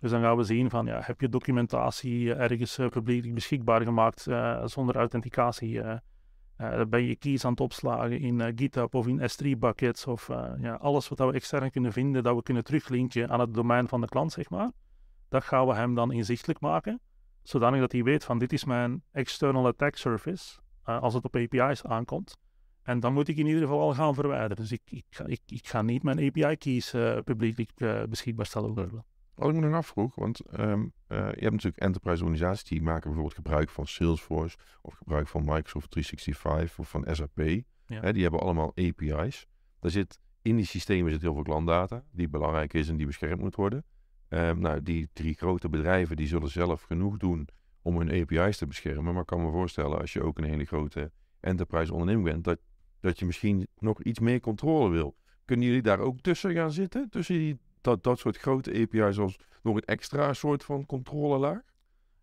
Dus dan gaan we zien van, ja, heb je documentatie ergens publiek beschikbaar gemaakt zonder authenticatie? Eh, dan ben je keys aan het opslagen in eh, GitHub of in S3 buckets of eh, ja, alles wat we extern kunnen vinden, dat we kunnen teruglinken aan het domein van de klant, zeg maar. Dat gaan we hem dan inzichtelijk maken, zodanig dat hij weet van dit is mijn external attack surface, als het op API's aankomt. En dan moet ik in ieder geval al gaan verwijderen. Dus ik, ik, ik, ik ga niet mijn API-keys uh, publiekelijk beschikbaar stellen. Wat oh, ik me nog afvroeg, want ehm, eh, je hebt natuurlijk enterprise organisaties die maken bijvoorbeeld gebruik van Salesforce of gebruik van Microsoft 365 of van SAP. Hè, die hebben allemaal API's. Daar zit, in die systemen zit heel veel klantdata die belangrijk is en die beschermd moet worden. Ehm, nou, die drie grote bedrijven die zullen zelf genoeg doen om hun API's te beschermen. Maar ik kan me voorstellen als je ook een hele grote enterprise onderneming bent, dat, dat je misschien nog iets meer controle wil. Kunnen jullie daar ook tussen gaan zitten? Tussen die dat, dat soort grote API's als nog een extra soort van controlelaar?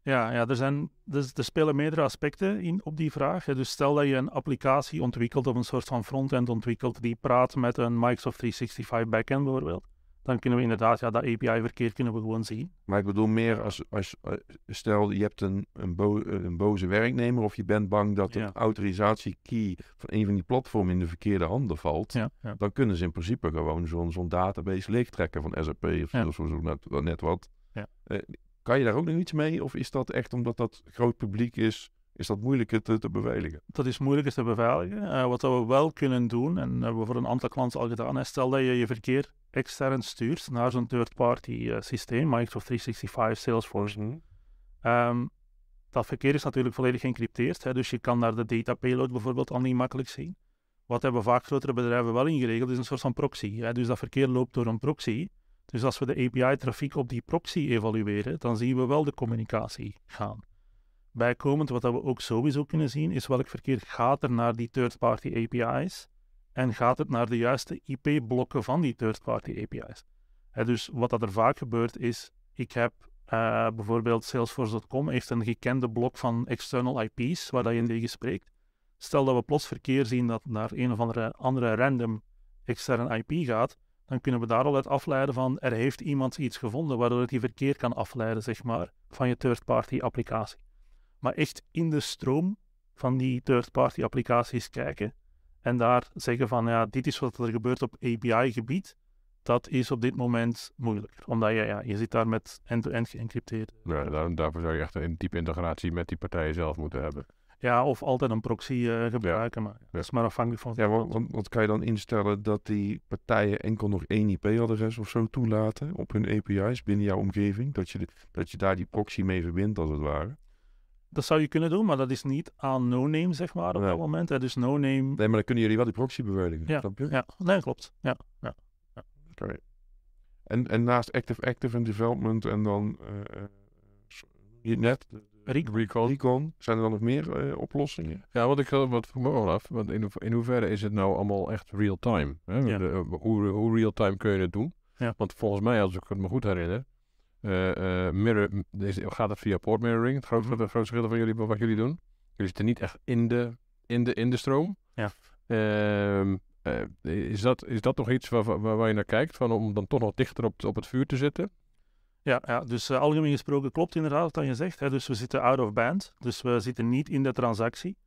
Ja, ja er, zijn, dus, er spelen meerdere aspecten in op die vraag. Dus stel dat je een applicatie ontwikkelt of een soort van frontend ontwikkelt die praat met een Microsoft 365 backend bijvoorbeeld dan kunnen we inderdaad ja, dat API-verkeer kunnen we gewoon zien. Maar ik bedoel meer als, als, eh, stel je hebt een, een, een, boze werknemer of je bent bang dat de autorisatie-key van een van die platformen in de verkeerde handen valt, dan kunnen ze in principe gewoon zo'n zo'n database leegtrekken van SAP of zo, zo net, wat. Eh, kan je daar ook nog iets mee of is dat echt omdat dat groot publiek is? is dat moeilijker te, te, beveiligen? Dat is moeilijker te beveiligen. Eh, wat we wel kunnen doen, en hebben we voor een aantal klanten al gedaan, stel dat je je verkeer extern stuurt naar zo'n third-party eh, systeem, Microsoft 365, Salesforce. Mhm. Ehm, dat verkeer is natuurlijk volledig geëncrypteerd, hè, dus je kan daar de data payload bijvoorbeeld al niet makkelijk zien. Wat hebben vaak grotere bedrijven wel ingeregeld, is een soort van proxy. Hè, dus dat verkeer loopt door een proxy. Dus als we de API-trafiek op die proxy evalueren, dan zien we wel de communicatie gaan. Bijkomend, wat we ook sowieso kunnen zien, is welk verkeer gaat er naar die third-party API's en gaat het naar de juiste IP-blokken van die third-party API's. dus wat dat er vaak gebeurt is, ik heb eh, bijvoorbeeld Salesforce.com heeft een gekende blok van external IP's waar dat je tegen spreekt. Stel dat we plots verkeer zien dat naar een of andere, andere random externe IP gaat, dan kunnen we daar al uit afleiden van er heeft iemand iets gevonden waardoor het die verkeer kan afleiden, zeg maar, van je third-party applicatie. Maar echt in de stroom van die third-party applicaties kijken en daar zeggen van ja, dit is wat er gebeurt op API-gebied, dat is op dit moment moeilijk. Omdat je, ja, je zit daar met end-to-end geëncrypteerd. Ja eh, daar, daarvoor zou je echt een diepe integratie met die partijen zelf moeten hebben. Ja, of altijd een proxy eh, gebruiken, maar dat is maar afhankelijk van... Ja, want, want, kan je dan instellen dat die partijen enkel nog één IP-adres of zo toelaten op hun API's binnen jouw omgeving? Dat je, dat je daar die proxy mee verbindt, als het ware? dat zou je kunnen doen, maar dat is niet aan no-name, zeg maar, op dat moment. Het is no-name... Nee, maar dan kunnen jullie wel die proxy beveiligen, ja. snap je? Ja, nee, klopt. Ja, ja. ja. Oké. En, en naast active-active en development en dan uh, net... Recon. Recon. Zijn er dan nog meer eh, oplossingen? Ja, wat ik wat vroeg me af. Want in, in hoeverre is het nou allemaal echt real-time? Hoe, hoe real-time kun je het doen? Ja. Want volgens mij, als ik het me goed herinner, eh, eh, mirror, gaat het via port mirroring? Het mhm. grootste, gedeelte van jullie, wat jullie doen? Jullie zitten niet echt in de, in de, in de stroom. Ja. Ehm, eh, is, dat, is dat nog iets waar, waar, je naar kijkt? Van om dan toch nog dichter op, op het vuur te zitten? Ja, ja, dus algemeen gesproken klopt inderdaad wat je zegt. Hè. Dus we zitten out of band, dus we zitten niet in de transactie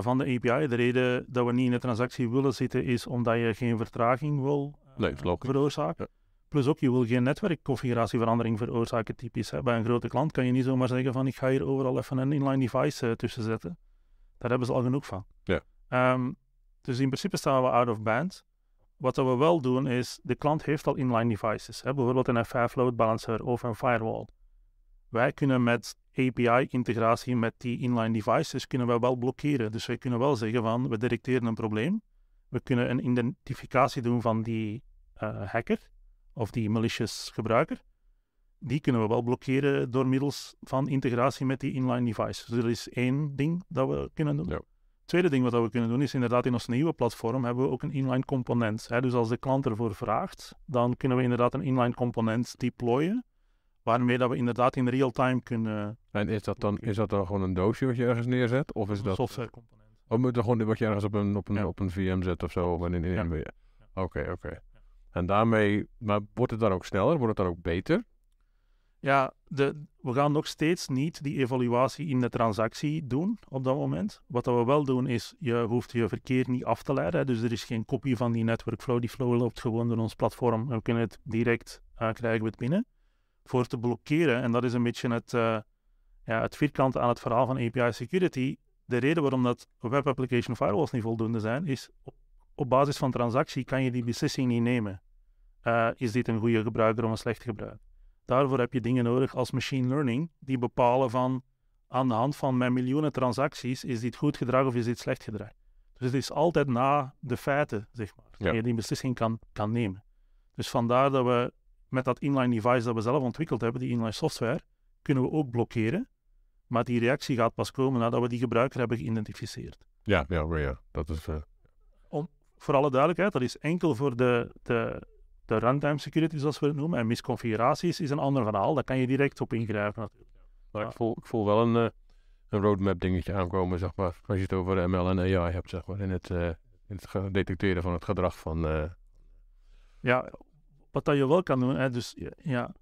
van de API. De reden dat we niet in de transactie willen zitten is omdat je geen vertraging wil nee, veroorzaken. Plus ook, je wil geen netwerkconfiguratieverandering veroorzaken typisch. Hè. Bij een grote klant kan je niet zomaar zeggen van ik ga hier overal even een inline device uh, tussen zetten. Daar hebben ze al genoeg van. Ja. Ehm, dus in principe staan we out of band. Wat we wel doen is, de klant heeft al inline devices. Hè. Bijvoorbeeld een F5 load balancer of een firewall. Wij kunnen met API-integratie met die inline devices kunnen we wel blokkeren. Dus wij kunnen wel zeggen van, we detecteren een probleem. We kunnen een identificatie doen van die eh, hacker of die malicious gebruiker, die kunnen we wel blokkeren door middels van integratie met die inline device. Dus dat is één ding dat we kunnen doen. Ja. Tweede ding wat we kunnen doen is inderdaad in ons nieuwe platform hebben we ook een inline component. Hè? Dus als de klant ervoor vraagt, dan kunnen we inderdaad een inline component deployen waarmee dat we inderdaad in real-time kunnen... En is dat, dan, is dat dan gewoon een doosje wat je ergens neerzet? Of is een dat... component? Of oh, moet dat gewoon wat je ergens op een, op een, op een VM zet of zo? Of in, in, in, Oké, oké. En daarmee maar wordt het dan ook sneller, wordt het dan ook beter? Ja, de, we gaan nog steeds niet die evaluatie in de transactie doen op dat moment. Wat dat we wel doen is, je hoeft je verkeer niet af te leiden. Dus er is geen kopie van die flow Die flow loopt gewoon door ons platform. We kunnen het direct eh, krijgen met binnen. Voor te blokkeren, en dat is een beetje het, uh, ja, het aan het verhaal van API Security. De reden waarom dat web application firewalls niet voldoende zijn, is op op basis van transactie kan je die beslissing niet nemen. Eh, is dit een goede gebruiker of een slecht gebruiker? Daarvoor heb je dingen nodig als machine learning, die bepalen van aan de hand van mijn miljoenen transacties, is dit goed gedrag of is dit slecht gedrag? Dus het is altijd na de feiten, zeg maar, dat je die beslissing kan, kan nemen. Dus vandaar dat we met dat inline device dat we zelf ontwikkeld hebben, die inline software, kunnen we ook blokkeren. Maar die reactie gaat pas komen nadat we die gebruiker hebben geïdentificeerd. Ja, ja, ja dat is eh, voor alle duidelijkheid, dat is enkel voor de, de, de runtime security, zoals we het noemen. En misconfiguraties is een ander verhaal. Daar kan je direct op ingrijpen natuurlijk. Maar ik, voel, ik voel wel een, eh, een roadmap dingetje aankomen, zeg maar. Als je het over ML en AI hebt, zeg maar. In het, eh, in het detecteren van het gedrag van... Eh, ja, wat dat je wel kan doen, hè, dus ja...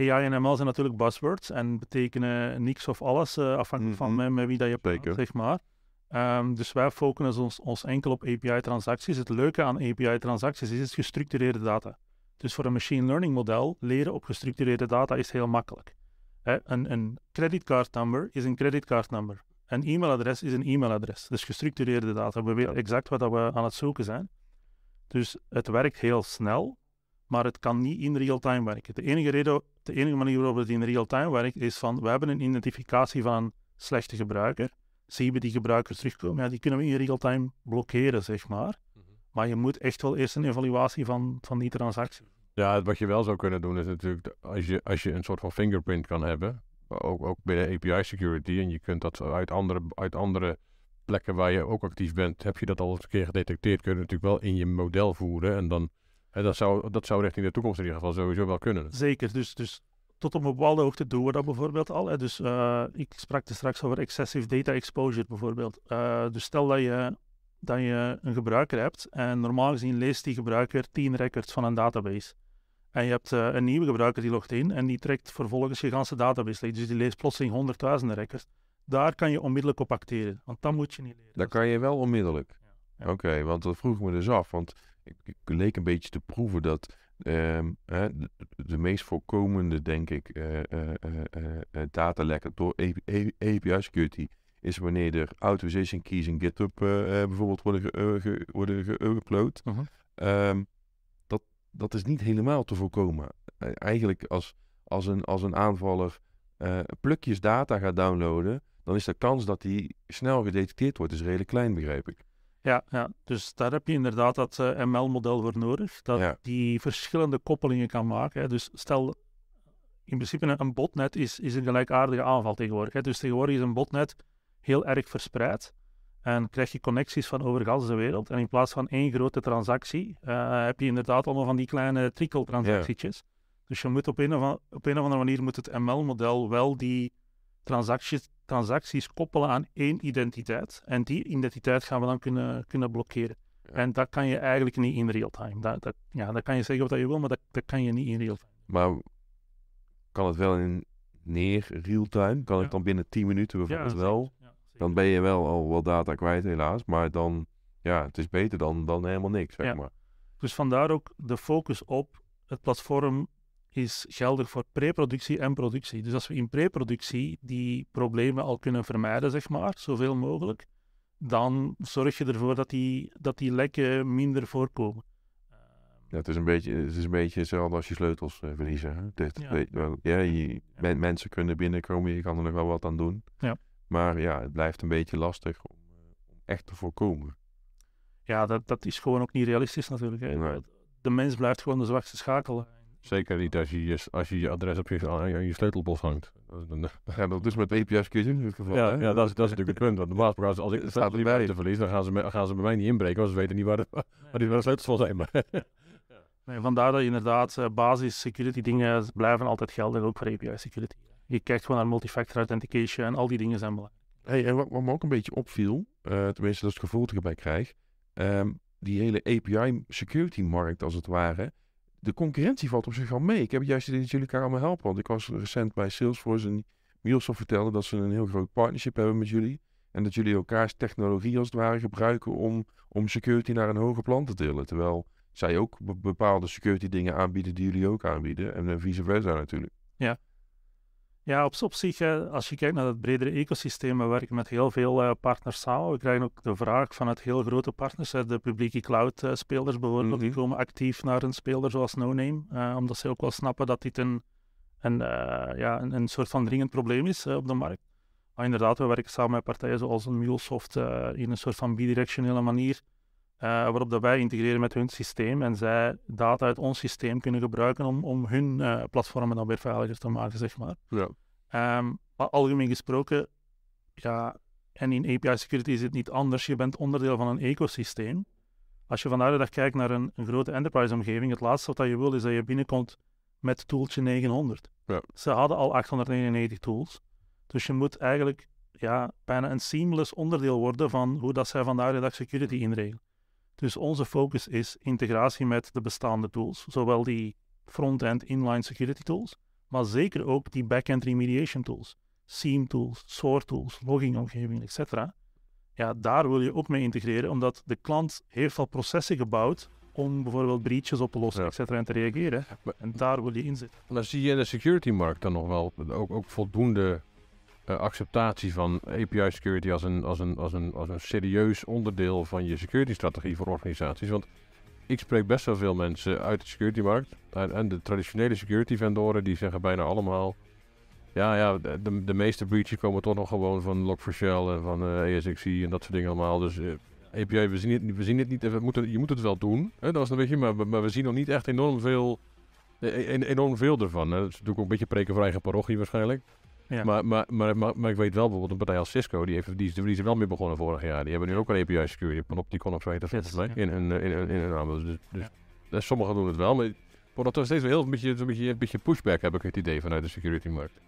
AI en ML zijn natuurlijk buzzwords en betekenen niks of alles, afhankelijk mhm. van met, met wie dat je praat, zeg maar. Ehm, dus wij focussen ons, ons enkel op API-transacties. Het leuke aan API-transacties is, het gestructureerde data. Dus voor een machine learning model leren op gestructureerde data is heel makkelijk. een, een number is een creditcardnummer. number. Een e-mailadres is een e-mailadres. Dus gestructureerde data. We weten exact wat we aan het zoeken zijn. Dus het werkt heel snel, maar het kan niet in real-time werken. De enige, reden, de enige manier waarop het in real-time werkt is van we hebben een identificatie van slechte gebruiker zien we die gebruikers terugkomen. Ja, die kunnen we in real-time blokkeren, zeg maar. Mhm. Maar je moet echt wel eerst een evaluatie van, van die transactie. Ja, wat je wel zou kunnen doen is natuurlijk, als je, als je een soort van fingerprint kan hebben, ook, ook binnen API security, en je kunt dat uit andere, uit andere plekken waar je ook actief bent, heb je dat al eens een keer gedetecteerd, kun je natuurlijk wel in je model voeren. En dan, en dat, zou, dat zou richting de toekomst in ieder geval sowieso wel kunnen. Zeker, dus, dus tot op een bepaalde hoogte doen we dat bijvoorbeeld al. Hè. Dus eh, ik sprak er straks over excessive data exposure bijvoorbeeld. Eh, dus stel dat je, dat je een gebruiker hebt en normaal gezien leest die gebruiker 10 records van een database. En je hebt eh, een nieuwe gebruiker die logt in en die trekt vervolgens je hele database. Dus die leest plotseling honderdduizenden records. Daar kan je onmiddellijk op acteren, want dat moet je niet leren. Dat kan je wel onmiddellijk. Oké, want dat vroeg me dus af. Want ik, ik leek een beetje te proeven dat Ehm, de, de, meest voorkomende, denk ik, uh, datalekken door API-security is wanneer er authorization keys in GitHub bijvoorbeeld worden geüpload. Mhm. Ehm, dat, dat is niet helemaal te voorkomen. E, eigenlijk als, als, een, als een aanvaller plukjes data gaat downloaden, dan is de kans dat die snel gedetecteerd wordt is redelijk klein, begrijp ik. Ja, ja, dus daar heb je inderdaad dat eh, ML-model voor nodig, dat die verschillende koppelingen kan maken. Hè. Dus stel, in principe een botnet is, is een gelijkaardige aanval tegenwoordig. Hè. Dus tegenwoordig is een botnet heel erg verspreid en krijg je connecties van over de wereld. En in plaats van één grote transactie eh, heb je inderdaad allemaal van die kleine trickle-transactietjes. Dus je moet op een, of, op een of andere manier moet het ML-model wel die transacties, transacties koppelen aan één identiteit. En die identiteit gaan we dan kunnen, kunnen blokkeren. En dat kan je eigenlijk niet in real-time. Dat, dat, ja, dat kan je zeggen wat je wil, maar dat, dat kan je niet in real-time. Maar kan het wel in neer real-time? Kan ik dan binnen 10 minuten bijvoorbeeld ja, wel? dan ben je wel al wat data kwijt helaas. Maar dan, ja, het is beter dan, dan helemaal niks, zeg maar. Dus vandaar ook de focus op het platform is geldig voor preproductie en productie. Dus als we in preproductie die problemen al kunnen vermijden, zeg maar, zoveel mogelijk, dan zorg je ervoor dat die, dat die lekken minder voorkomen. Ja, het, is een beetje, het is een beetje hetzelfde als je sleutels eh, verliezen. Hè? Dit, ja. Weet, ja, je, mensen kunnen binnenkomen, je kan er nog wel wat aan doen. Ja. Maar ja, het blijft een beetje lastig om, eh, om echt te voorkomen. Ja, dat, dat is gewoon ook niet realistisch natuurlijk. Hè? De mens blijft gewoon de zwakste schakel. Zeker niet als je je, als je, je adres op je, aan je sleutelbos hangt. Ja, dat is met API e security. in geval. Ja, ja dat, is, natuurlijk het punt. Want normaal gesproken, als ik de staat erbij te verlies, dan gaan ze, gaan ze bij mij niet inbreken, want ze weten niet waar de, waar die sleutels van zijn. Maar. Nee, vandaar dat je inderdaad eh, basis security dingen blijven altijd gelden, ook voor API security. Je kijkt gewoon naar multifactor authentication en al die dingen zijn belangrijk. en wat, wat me ook een beetje opviel, eh, tenminste dat is het gevoel dat ik erbij krijg, ehm, die hele API security markt als het ware, de concurrentie valt op zich wel mee. Ik heb juist idee dat jullie elkaar allemaal helpen. Want ik was recent bij Salesforce en Microsoft vertelde dat ze een heel groot partnership hebben met jullie. En dat jullie elkaars technologie als het ware gebruiken om, om security naar een hoger plan te tillen. Terwijl zij ook bepaalde security dingen aanbieden die jullie ook aanbieden. En eh, vice versa natuurlijk. Ja, ja, op, zich, als je kijkt naar het bredere ecosysteem, we werken met heel veel eh, partners samen. We krijgen ook de vraag vanuit heel grote partners, de publieke cloud-spelers eh, bijvoorbeeld, mhm. die komen actief naar een speler zoals NoName, eh, omdat ze ook wel snappen dat dit een, een, ja, een, een, soort van dringend probleem is op de markt. Maar inderdaad, we werken samen met partijen zoals een MuleSoft in een soort van bidirectionele manier. Uh, waarop dat wij integreren met hun systeem en zij data uit ons systeem kunnen gebruiken om, om hun eh, platformen dan weer veiliger te maken, zeg maar. Ja. Ehm, maar algemeen gesproken, ja, en in API security is het niet anders. Je bent onderdeel van een ecosysteem. Als je vandaag de dag kijkt naar een, grote enterprise-omgeving, het laatste wat je wil is dat je binnenkomt met tooltje 900. Ja. Ze hadden al 899 tools. Dus je moet eigenlijk ja, bijna een seamless onderdeel worden van hoe dat zij vandaag de dag security inregelen. Dus onze focus is integratie met de bestaande tools, zowel die front-end inline security tools, maar zeker ook die back-end remediation tools, SIEM tools, SOAR tools, loggingomgevingen, etc. Ja, daar wil je ook mee integreren, omdat de klant heeft al processen gebouwd om bijvoorbeeld breaches op te lossen, ja. et cetera, en te reageren. en daar wil je in zitten. Maar zie je in de security-markt dan nog wel ook, ook voldoende eh, acceptatie van API security als een, als, een, als, een, als een serieus onderdeel van je security strategie voor organisaties. Want ik spreek best wel veel mensen uit de security markt. En, de traditionele security vendoren die zeggen bijna allemaal. Ja, ja de, de meeste breaches komen toch nog gewoon van Log4Shell en van ESXi eh, en dat soort dingen allemaal. Dus eh, API, we zien het, we zien het niet. We moeten, je moet het wel doen. Hè? Dat is een beetje, maar, maar we zien nog niet echt enorm veel, e, e, e, enorm veel ervan. Hè? Dat is natuurlijk ook een beetje preken voor parochie waarschijnlijk. Ja. Maar, maar, maar, maar, ik weet wel bijvoorbeeld een partij als Cisco, die, heeft, die, die zijn wel mee begonnen vorig jaar. Die hebben nu ook een API security panopticon of zo heet dat in hun, in, in, in hun aanbod. Dus, dus, dus sommigen doen het wel, maar wordt toch steeds wel heel een beetje, een beetje, een beetje pushback, heb ik het idee, vanuit de security markt.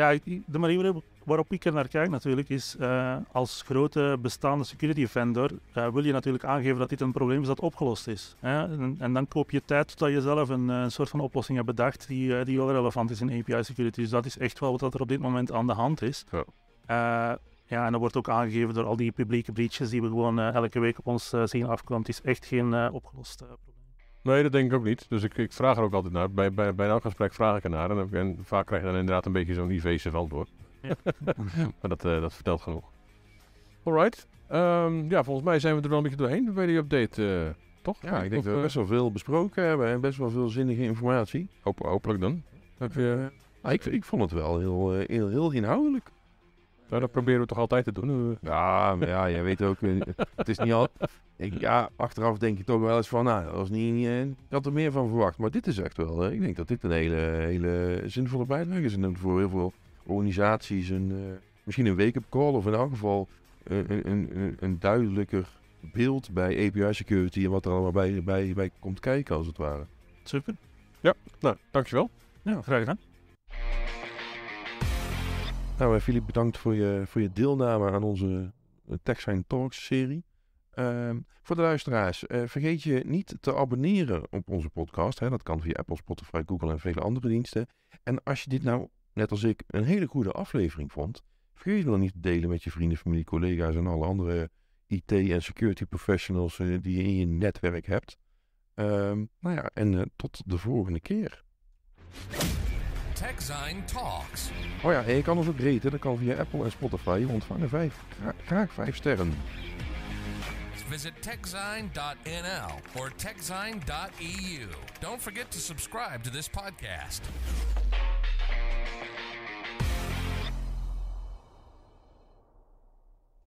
Ja, de manier waarop ik er naar kijk natuurlijk is, eh, als grote bestaande security vendor eh, wil je natuurlijk aangeven dat dit een probleem is dat opgelost is. Hè? En, en, dan koop je tijd totdat je zelf een, een, eh, soort van oplossing hebt bedacht die, die wel relevant is in API security. Dus dat is echt wel wat er op dit moment aan de hand is. Ja. Ja, en dat wordt ook aangegeven door al die publieke breaches die we gewoon elke week op ons zien afkomen. Het is echt geen opgelost probleem. Nee, dat denk ik ook niet. Dus ik, ik vraag er ook altijd naar. Bij, bij, bij elk gesprek vraag ik er naar. En, vaak krijg je dan inderdaad een beetje zo'n IV wel door. Ja. maar dat, eh, dat vertelt genoeg. Alright. Um, ja, volgens mij zijn we er wel een beetje doorheen bij die update, eh, toch? Ja, ik denk of, dat we best wel veel besproken hebben en best wel veel zinnige informatie. hopelijk dan. Heb je... Ah, ik, ik vond het wel heel, eh, heel inhoudelijk ja nou, dat proberen we toch altijd te doen? Ja, maar ja jij weet ook. Eh, het is niet al. ja, achteraf denk je toch wel eens van. Nou, dat was niet, eh, ik had er meer van verwacht. Maar dit is echt wel. Eh, ik denk dat dit een hele, hele zinvolle bijdrage is. En voor heel veel organisaties. Een, misschien een wake-up call. Of in elk geval een, een, een, een duidelijker beeld bij API Security. En wat er allemaal bij, bij, bij komt kijken, als het ware. Super. Ja, nou, dankjewel. Ja, graag gedaan. Nou, Filip, eh, bedankt voor je, voor je deelname aan onze eh, Tech Talks serie. Ehm, voor de luisteraars, eh, vergeet je niet te abonneren op onze podcast. Hè. Dat kan via Apple, Spotify, Google en vele andere diensten. En als je dit nou, net als ik, een hele goede aflevering vond, vergeet je dan niet te delen met je vrienden, familie, collega's en alle andere IT- en security professionals die je in je netwerk hebt. Ehm, nou ja, en tot de volgende keer. TechZine Talks. Oh ja, je kan ons ook reten. Dat kan via Apple en Spotify. We ontvangen vijf, graag vijf sterren. Visit techzine.nl or techzine.eu. Don't forget to subscribe to this podcast.